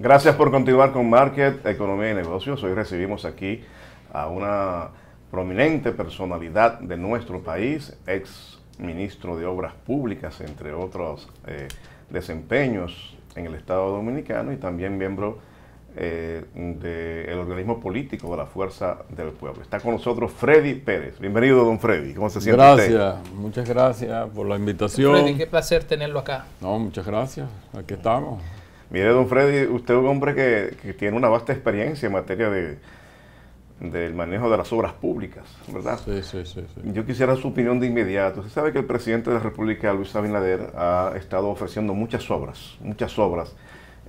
Gracias por continuar con Market, Economía y Negocios. Hoy recibimos aquí a una prominente personalidad de nuestro país, ex ministro de Obras Públicas, entre otros eh, desempeños en el Estado Dominicano y también miembro eh, del organismo político de la Fuerza del Pueblo. Está con nosotros Freddy Pérez. Bienvenido, don Freddy. ¿Cómo se siente gracias, muchas gracias por la invitación. Freddy, qué placer tenerlo acá. No, muchas gracias. Aquí estamos. Mire, don Freddy, usted es un hombre que, tiene una vasta experiencia en materia de, del manejo de las obras públicas, ¿verdad? Sí, sí, sí, sí, Yo quisiera su opinión de inmediato. Usted sabe que el presidente de la República, Luis Abinader, ha estado ofreciendo muchas obras, muchas obras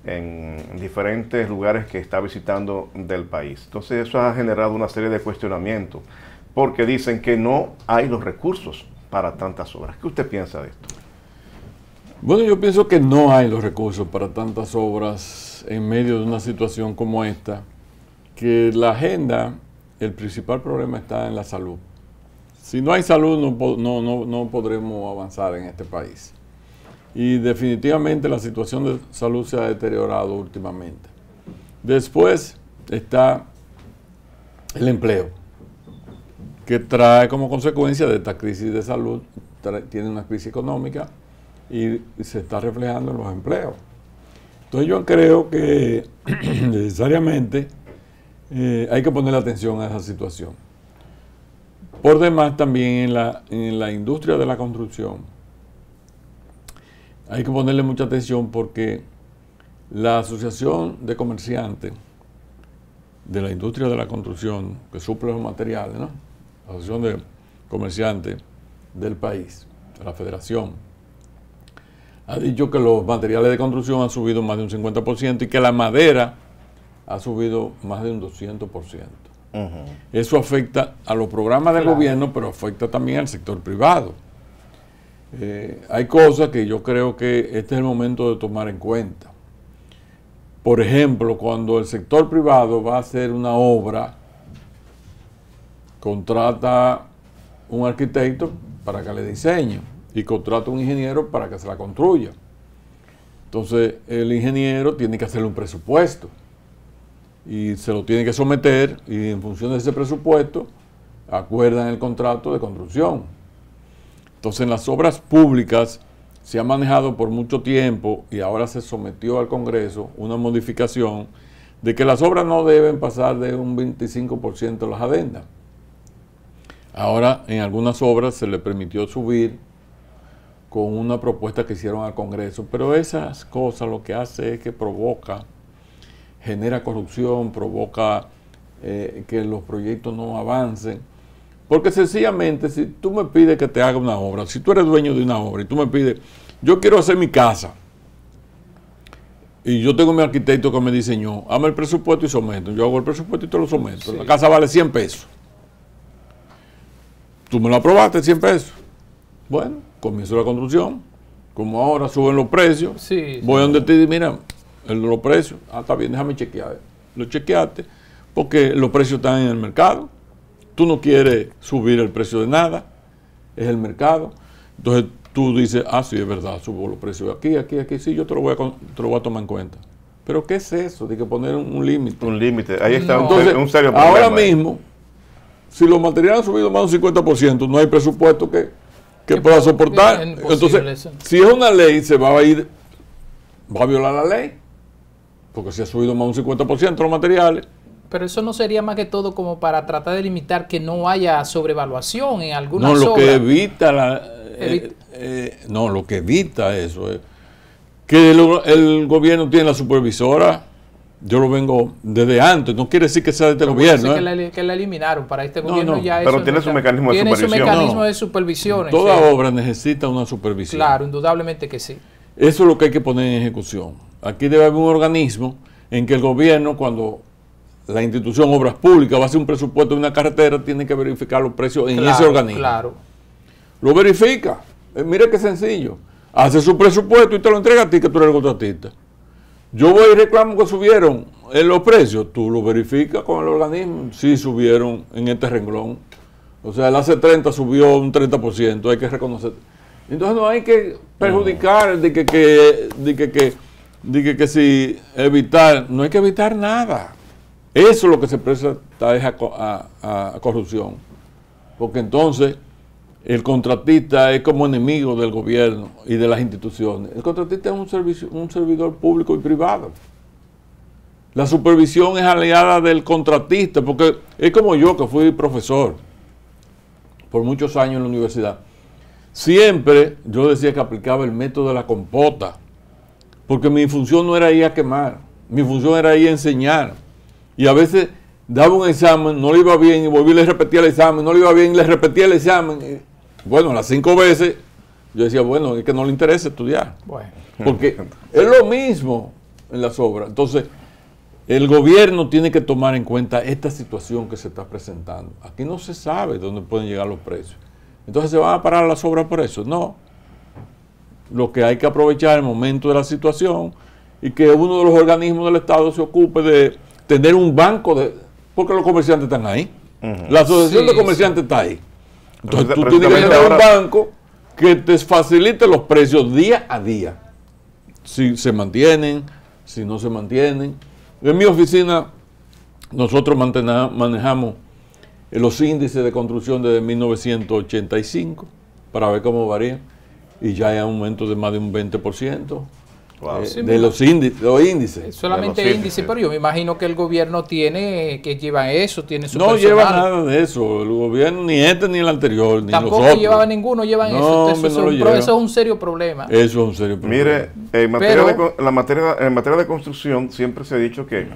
en diferentes lugares que está visitando del país. Entonces eso ha generado una serie de cuestionamientos, porque dicen que no hay los recursos para tantas obras. ¿Qué usted piensa de esto? Bueno, yo pienso que no hay los recursos para tantas obras en medio de una situación como esta, que la agenda, el principal problema está en la salud. Si no hay salud, no, no, no, podremos avanzar en este país. Y definitivamente la situación de salud se ha deteriorado últimamente. Después está el empleo, que trae como consecuencia de esta crisis de salud, tiene una crisis económica, y se está reflejando en los empleos. Entonces yo creo que necesariamente eh, hay que poner atención a esa situación. Por demás, también en la, industria de la construcción hay que ponerle mucha atención porque la Asociación de Comerciantes de la Industria de la Construcción, que suple los materiales, ¿no? La Asociación de Comerciantes del país, de la Federación ha dicho que los materiales de construcción han subido más de un 50% y que la madera ha subido más de un 200%. Eso afecta a los programas del gobierno, pero afecta también al sector privado. Eh, hay cosas que yo creo que este es el momento de tomar en cuenta. Por ejemplo, cuando el sector privado va a hacer una obra, contrata un arquitecto para que le diseñe y contrata un ingeniero para que se la construya. Entonces el ingeniero tiene que hacerle un presupuesto y se lo tiene que someter y en función de ese presupuesto acuerdan el contrato de construcción. Entonces en las obras públicas se ha manejado por mucho tiempo y ahora se sometió al Congreso una modificación de que las obras no deben pasar de un 25% de las adendas. Ahora en algunas obras se le permitió subir con una propuesta que hicieron al Congreso. Pero esas cosas lo que hace es que provoca, genera corrupción, provoca eh, que los proyectos no avancen. Porque sencillamente, si tú me pides que te haga una obra, si tú eres dueño de una obra y tú me pides, yo quiero hacer mi casa, y yo tengo mi arquitecto que me diseñó, hazme el presupuesto y someto. Yo hago el presupuesto y te lo someto. La casa vale 100 pesos. Tú me lo aprobaste, 100 pesos. Bueno, Comienzo la construcción, como ahora suben los precios, voy a donde te digo, mira, los precios, ah, está bien, déjame chequear. Lo chequeaste porque los precios están en el mercado, tú no quieres subir el precio de nada, es el mercado. Entonces tú dices, ah, sí, es verdad, subo los precios de aquí, aquí, aquí, sí, yo te lo voy a, lo a tomar en cuenta. Pero ¿qué es eso? De que poner un, límite. Un límite, ahí está un, serio problema. Ahora mismo, si los materiales han subido más de un 50%, no hay presupuesto que que pueda soportar. Entonces, si es una ley, se va a ir, va a violar la ley, porque se ha subido más un 50% los materiales. Pero eso no sería más que todo como para tratar de limitar que no haya sobrevaluación en algunas No, lo que evita la... Eh, eh, no, lo que evita eso es que el gobierno tiene la supervisora yo lo vengo desde antes, no quiere decir que sea de este gobierno. ¿eh? Que, la, que, la, eliminaron, para este gobierno ya Pero tiene su mecanismo de supervisión. Tiene su mecanismo de supervisión. Toda obra necesita una supervisión. Claro, indudablemente que sí. Eso es lo que hay que poner en ejecución. Aquí debe haber un organismo en que el gobierno, cuando la institución Obras Públicas va a hacer un presupuesto de una carretera, tiene que verificar los precios en ese organismo. Claro. Lo verifica. Eh, mira qué sencillo. Hace su presupuesto y te lo entrega a ti, que tú eres el contratista. Yo voy y reclamo que subieron en eh, los precios. Tú lo verificas con el organismo. Sí subieron en este renglón. O sea, el hace 30 subió un 30%. Hay que reconocer. Entonces no hay que perjudicar de que, que, de que, que, que, si evitar. No hay que evitar nada. Eso es lo que se presta a, a corrupción. Porque entonces el contratista es como enemigo del gobierno y de las instituciones. El contratista es un, servicio, un servidor público y privado. La supervisión es aliada del contratista, porque es como yo que fui profesor por muchos años en la universidad. Siempre yo decía que aplicaba el método de la compota, porque mi función no era ir a quemar, mi función era ir a enseñar. Y a veces daba un examen, no le iba bien y volví y le repetía el examen, no le iba bien y le repetía el examen bueno, las cinco veces yo decía, bueno, es que no le interesa estudiar. Porque es lo mismo en las obras. Entonces, el gobierno tiene que tomar en cuenta esta situación que se está presentando. Aquí no se sabe dónde pueden llegar los precios. Entonces, ¿se van a parar las obras por eso? No. Lo que hay que aprovechar el momento de la situación y que uno de los organismos del Estado se ocupe de tener un banco de... Porque los comerciantes están ahí. La asociación de comerciantes está ahí. Entonces tú tienes que tener un banco que te facilite los precios día a día. Si se mantienen, si no se mantienen. En mi oficina nosotros manejamos los índices de construcción desde 1985 para ver cómo varían y ya hay aumento de más de un 20%. Eh, de los índices, índices. Solamente índices, pero yo me imagino que el gobierno tiene que lleva eso, tiene su No lleva nada de eso, el gobierno ni este ni el anterior, ni Tampoco los otros. llevaba ninguno, llevan eso. eso, es un, serio problema. Eso es un serio problema. Mire, en materia, de, la materia, en materia de construcción siempre se ha dicho que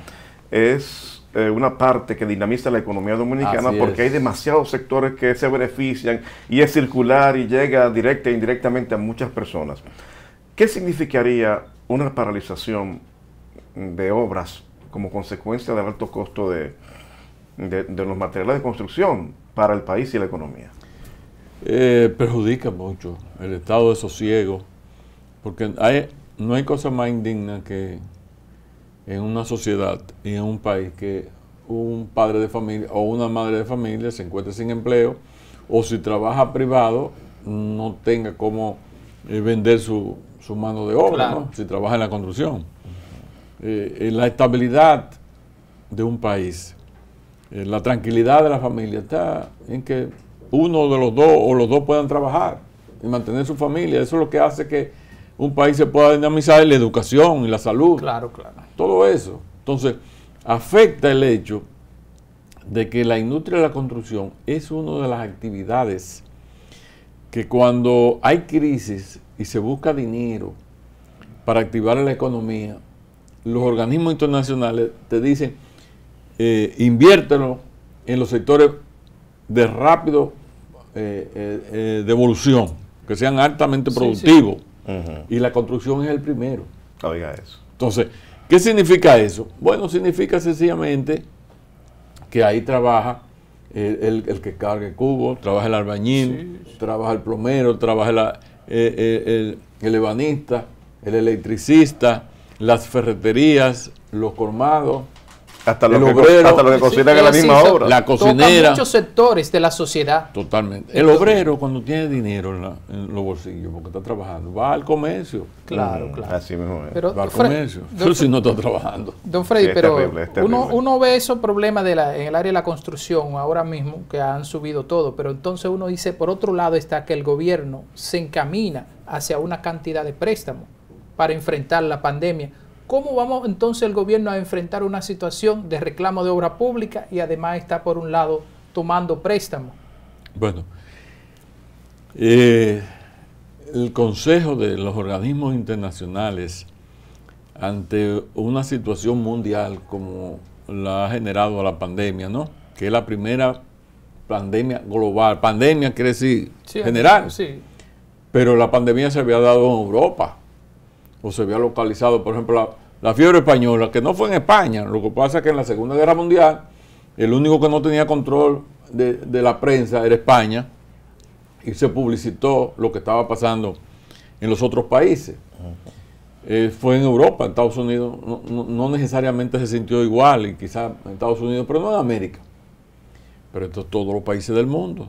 es eh, una parte que dinamiza la economía dominicana porque hay demasiados sectores que se benefician y es circular y llega directa e indirectamente a muchas personas. ¿Qué significaría una paralización de obras como consecuencia del alto costo de, los materiales de construcción para el país y la economía? Eh, perjudica mucho el estado de sosiego, porque no hay cosa más indigna que en una sociedad y en un país que un padre de familia o una madre de familia se encuentre sin empleo o si trabaja privado no tenga cómo eh, vender su, su mano de obra, si trabaja en la construcción. Eh, eh, la estabilidad de un país, eh, la tranquilidad de la familia está en que uno de los dos o los dos puedan trabajar y mantener su familia. Eso es lo que hace que un país se pueda dinamizar en la educación y la salud. Claro, claro. Todo eso. Entonces, afecta el hecho de que la industria de la construcción es una de las actividades que cuando hay crisis y se busca dinero para activar la economía, los organismos internacionales te dicen, eh, inviértelo en los sectores de rápido eh, eh, eh, devolución, que sean altamente productivos. Y la construcción es el primero. Ah, oiga eso. Entonces, ¿qué significa eso? Bueno, significa sencillamente que ahí trabaja el, que cargue cubo, trabaja el albañil, trabaja el plomero, trabaja la, eh, eh, el, el ebanista, el electricista, las ferreterías, los colmados, hasta lo, que, hasta lo que la misma obra. La cocinera. muchos sectores de la sociedad. Totalmente. El obrero cuando tiene dinero en, los bolsillos, porque está trabajando, va al comercio. Claro, mm, claro. Así mismo es. va al comercio. Don, si no está trabajando. Don Freddy, pero uno, uno, ve esos problemas de la, en el área de la construcción ahora mismo, que han subido todo, pero entonces uno dice, por otro lado está que el gobierno se encamina hacia una cantidad de préstamos para enfrentar la pandemia ¿Cómo vamos entonces el gobierno a enfrentar una situación de reclamo de obra pública y además está por un lado tomando préstamo? Bueno, eh, el Consejo de los Organismos Internacionales ante una situación mundial como la ha generado la pandemia, ¿no? Que es la primera pandemia global. Pandemia quiere decir general. Pero la pandemia se había dado en Europa se había localizado, por ejemplo, la, fiebre española, que no fue en España, lo que pasa es que en la Segunda Guerra Mundial el único que no tenía control de, la prensa era España y se publicitó lo que estaba pasando en los otros países. Eh, fue en Europa, en Estados Unidos, no, necesariamente se sintió igual, y quizás en Estados Unidos, pero no en América, pero en todos los países del mundo.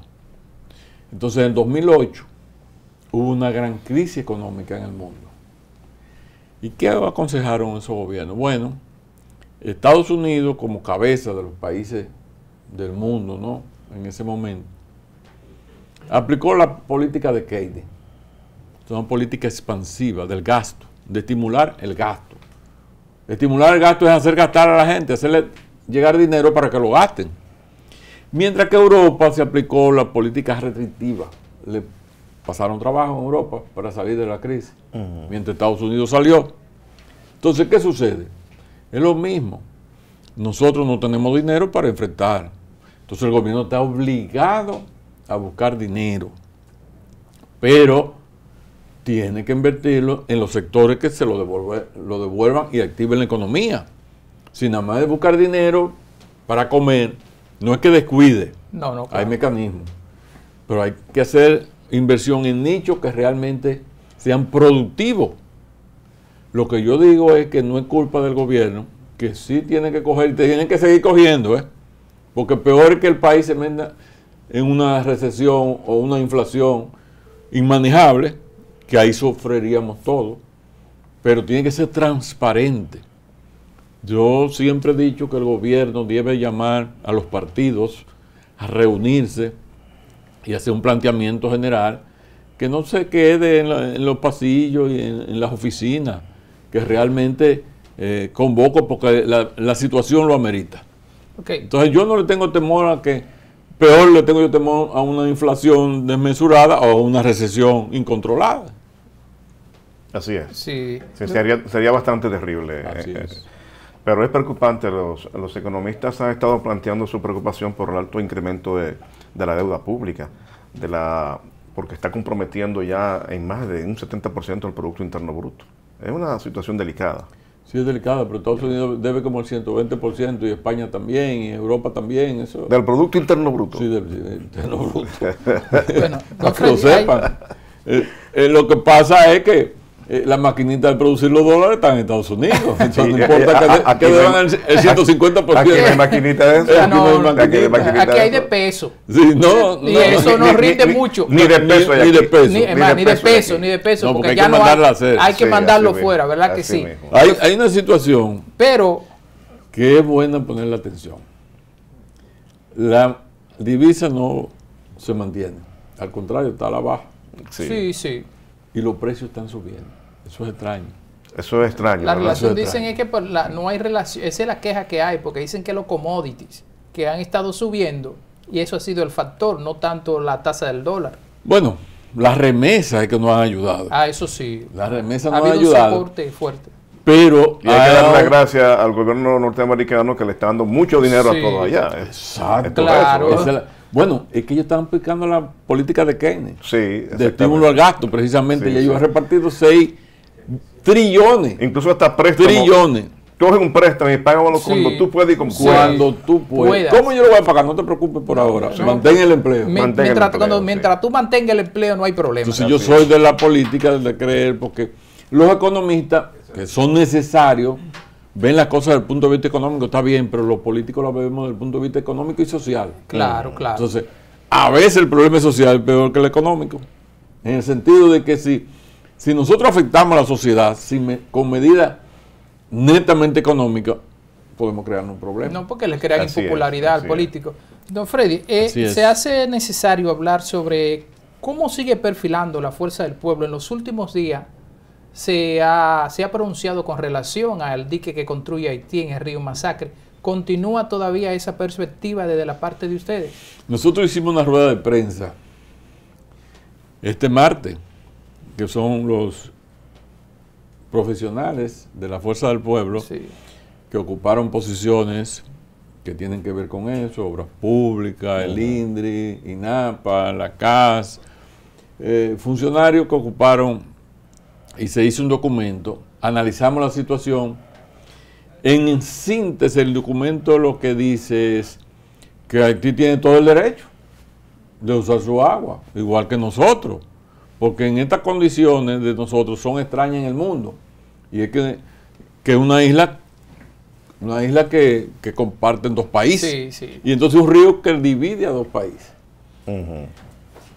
Entonces en 2008 hubo una gran crisis económica en el mundo ¿Y qué aconsejaron esos gobiernos? Bueno, Estados Unidos como cabeza de los países del mundo, ¿no? En ese momento, aplicó la política de Keynes. Es una política expansiva del gasto, de estimular el gasto. Estimular el gasto es hacer gastar a la gente, hacerle llegar dinero para que lo gasten. Mientras que Europa se aplicó la política restrictiva, le pasaron trabajo en Europa para salir de la crisis, mientras Estados Unidos salió. Entonces, ¿qué sucede? Es lo mismo. Nosotros no tenemos dinero para enfrentar. Entonces el gobierno está obligado a buscar dinero, pero tiene que invertirlo en los sectores que se lo, devuelvan y activen la economía. Si nada más de buscar dinero para comer, no es que descuide. No, no. Hay mecanismos. Pero hay que hacer inversión en nichos que realmente sean productivos. Lo que yo digo es que no es culpa del gobierno, que sí tiene que coger, tienen que seguir cogiendo, ¿eh? porque peor que el país se venda en una recesión o una inflación inmanejable, que ahí sufriríamos todos, pero tiene que ser transparente. Yo siempre he dicho que el gobierno debe llamar a los partidos a reunirse y hacer un planteamiento general que no se quede en, los pasillos y en, las oficinas, que realmente eh, convoco porque la, situación lo amerita. Entonces yo no le tengo temor a que, peor le tengo yo temor a una inflación desmesurada o a una recesión incontrolada. Así es. sería, bastante terrible. Eh, pero es preocupante, los economistas han estado planteando su preocupación por el alto incremento de, de la deuda pública, de la, porque está comprometiendo ya en más de un 70% del Producto Interno Bruto. Es una situación delicada. Sí, es delicada, pero Estados Unidos debe como el 120% y España también, y Europa también. ¿Del Producto Interno Bruto? Sí, del, Interno Bruto. bueno, que lo sepan. Eh, eh, lo que pasa es que eh, la maquinita de producir los dólares está en Estados Unidos. no importa que, deban el, 150%. Aquí hay maquinita de aquí, hay de peso. y eso no rinde mucho. Ni, de peso ni, de peso. Ni, de peso, ni de peso. porque hay ya que no hay, que mandarlo fuera, ¿verdad que sí? Hay, hay una situación Pero, que es buena ponerle atención. La divisa no se mantiene. Al contrario, está a la baja. sí. sí. Y los precios están subiendo. Eso es extraño. Eso es extraño. La relación dicen es que no hay relación, esa es la queja que hay, porque dicen que los commodities que han estado subiendo, y eso ha sido el factor, no tanto la tasa del dólar. Bueno, las remesas es que nos han ayudado. Ah, eso sí. Las remesas nos ha Un soporte fuerte. Pero hay que dar las gracias al gobierno norteamericano que le está dando mucho dinero a todo allá. Exacto. claro. bueno, es que ellos están aplicando la política de Keynes. Sí. De estímulo al gasto, precisamente. y ellos han repartido 6 Trillones. Incluso hasta préstamos. Trillones. Cogen un préstamo y págalo cuando tú puedes y con Cuando tú puedas. ¿Cómo yo lo voy a pagar? No te preocupes por ahora. Mantén el empleo. mientras, tú mantengas el empleo no hay problema. si yo soy de la política, de creer, porque los economistas, que son necesarios, ven las cosas desde el punto de vista económico, está bien, pero los políticos las vemos desde el punto de vista económico y social. Claro, claro. Entonces, a veces el problema es social peor que el económico. En el sentido de que si si nosotros afectamos a la sociedad con medidas netamente económicas, podemos crear un problema. No, porque le crean impopularidad al político. Don Freddy, eh, se hace necesario hablar sobre cómo sigue perfilando la fuerza del pueblo. En los últimos días se ha, se ha pronunciado con relación al dique que construye Haití en el río Masacre. ¿Continúa todavía esa perspectiva desde la parte de ustedes? Nosotros hicimos una rueda de prensa este martes que son los profesionales de la Fuerza del Pueblo, que ocuparon posiciones que tienen que ver con eso, obras públicas, el INDRI, INAPA, la CAS, eh, funcionarios que ocuparon y se hizo un documento, analizamos la situación, en síntesis el documento lo que dice es que Haití tiene todo el derecho de usar su agua, igual que nosotros porque en estas condiciones de nosotros son extrañas en el mundo. Y es que, que una isla, una isla que, comparten dos países. Y entonces un río que divide a dos países.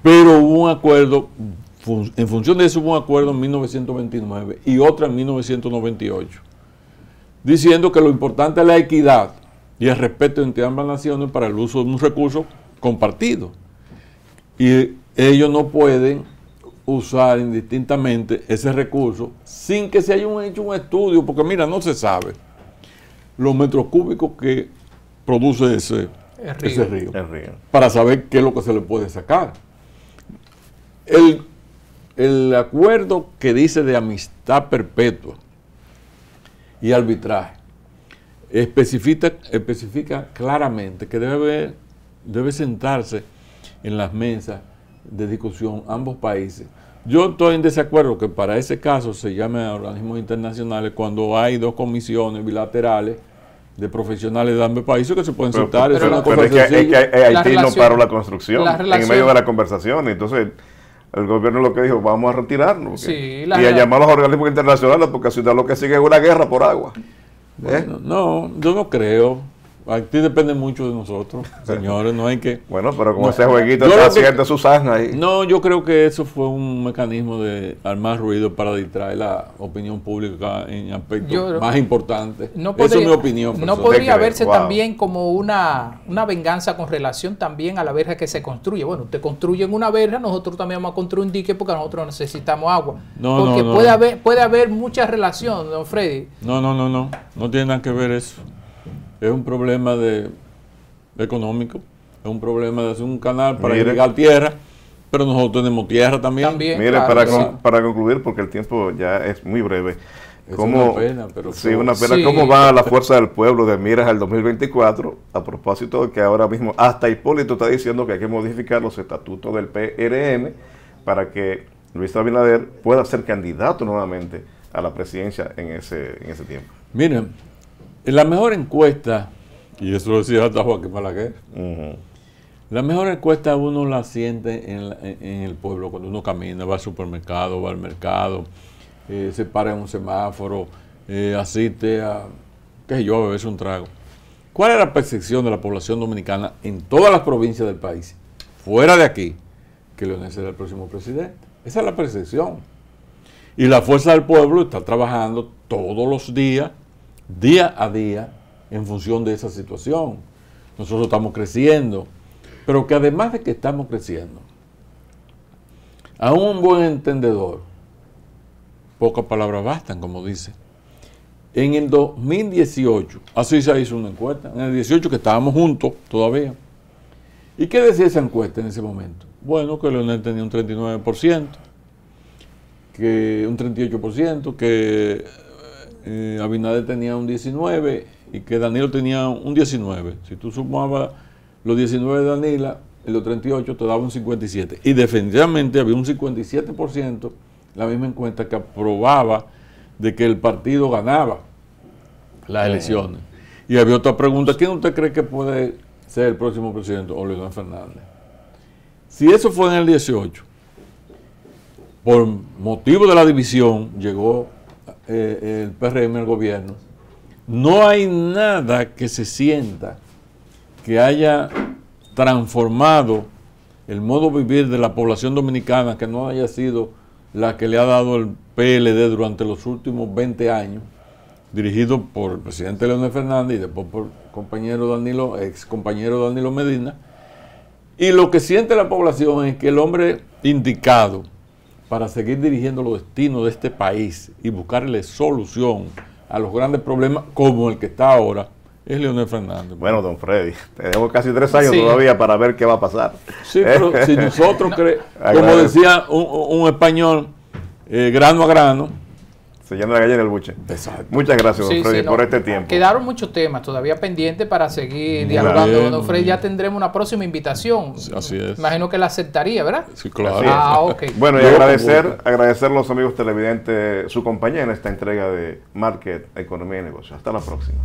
Pero hubo un acuerdo, en función de eso hubo un acuerdo en 1929 y otro en 1998, diciendo que lo importante es la equidad y el respeto entre ambas naciones para el uso de un recurso compartido. Y ellos no pueden usar indistintamente ese recurso sin que se haya hecho un estudio, porque mira, no se sabe los metros cúbicos que produce ese río, para saber qué es lo que se le puede sacar. El, acuerdo que dice de amistad perpetua y arbitraje especifica, especifica claramente que debe, debe sentarse en las mesas de discusión ambos países yo estoy en desacuerdo que para ese caso se llame a organismos internacionales cuando hay dos comisiones bilaterales de profesionales de ambos países que se pueden sentar. Pero, es que, es que Haití no paró la construcción en medio de la conversación. Entonces, el gobierno lo que dijo, vamos a retirarnos. y a llamar a los organismos internacionales porque si ciudad lo que sigue es una guerra por agua. ¿Eh? No, yo no creo a ti depende mucho de nosotros, señores, no hay que... Bueno, pero con ese jueguito está haciendo Susana ahí. No, yo creo que eso fue un mecanismo de armar ruido para distraer la opinión pública en aspectos más importantes. eso es mi opinión. No podría verse también como una, una venganza con relación también a la verja que se construye. Bueno, usted construye una verja, nosotros también vamos a construir un dique porque nosotros necesitamos agua. No, porque puede haber puede haber mucha relación, don Freddy. No, no, no, no. No tiene nada que ver eso es un problema de, económico, es un problema de hacer un canal para Mire. irrigar tierra, pero nosotros tenemos tierra también. Mire, para, para concluir, porque el tiempo ya es muy breve. Es ¿Cómo, una pena, sí, una pena. ¿Cómo va la fuerza del pueblo de miras al 2024? A propósito de que ahora mismo hasta Hipólito está diciendo que hay que modificar los estatutos del PRM para que Luis Abinader pueda ser candidato nuevamente a la presidencia en ese, en ese tiempo. Miren, la mejor encuesta, y eso lo decía hasta Joaquín Balaguer, la mejor encuesta uno la siente en, el pueblo, cuando uno camina, va al supermercado, va al mercado, eh, se para en un semáforo, eh, asiste a, qué yo, a beberse un trago. ¿Cuál es la percepción de la población dominicana en todas las provincias del país, fuera de aquí, que Leonel será el próximo presidente? Esa es la percepción. Y la fuerza del pueblo está trabajando todos los días día a día en función de esa situación. Nosotros estamos creciendo, pero que además de que estamos creciendo, a un buen entendedor, pocas palabras bastan, como dice. En el 2018, así se hizo una encuesta, en el 18 que estábamos juntos todavía. ¿Y qué decía esa encuesta en ese momento? Bueno, que Leonel tenía un 39%, que un 38%, que eh, Abinader tenía un 19 y que Danilo tenía un 19. Si tú sumabas los 19 de Danila en los 38, te daba un 57. Y definitivamente había un 57%, la misma encuesta que aprobaba de que el partido ganaba las eh. elecciones. Y había otra pregunta, ¿quién usted cree que puede ser el próximo presidente? O Fernández. Si eso fue en el 18, por motivo de la división, llegó eh, el PRM el gobierno, no hay nada que se sienta que haya transformado el modo de vivir de la población dominicana que no haya sido la que le ha dado el PLD durante los últimos 20 años, dirigido por el presidente Leónel Fernández y después por el compañero Danilo, ex compañero Danilo Medina. Y lo que siente la población es que el hombre indicado, para seguir dirigiendo los destinos de este país y buscarle solución a los grandes problemas como el que está ahora, es Leonel Fernández. Bueno, don Freddy, tenemos casi tres años todavía para ver qué va a pasar. Sí, pero si nosotros, como decía un, español, eh, grano a grano, se la gallina el buche. Muchas gracias, don Freddy, por este tiempo. Quedaron muchos temas todavía pendientes para seguir dialogando don Freddy. Ya tendremos una próxima invitación. Así es. Imagino que la aceptaría, ¿verdad? Sí, claro. Ah, ok. bueno, y agradecer, agradecer a los amigos televidentes su compañía en esta entrega de Market, Economía y Negocios. Hasta la próxima.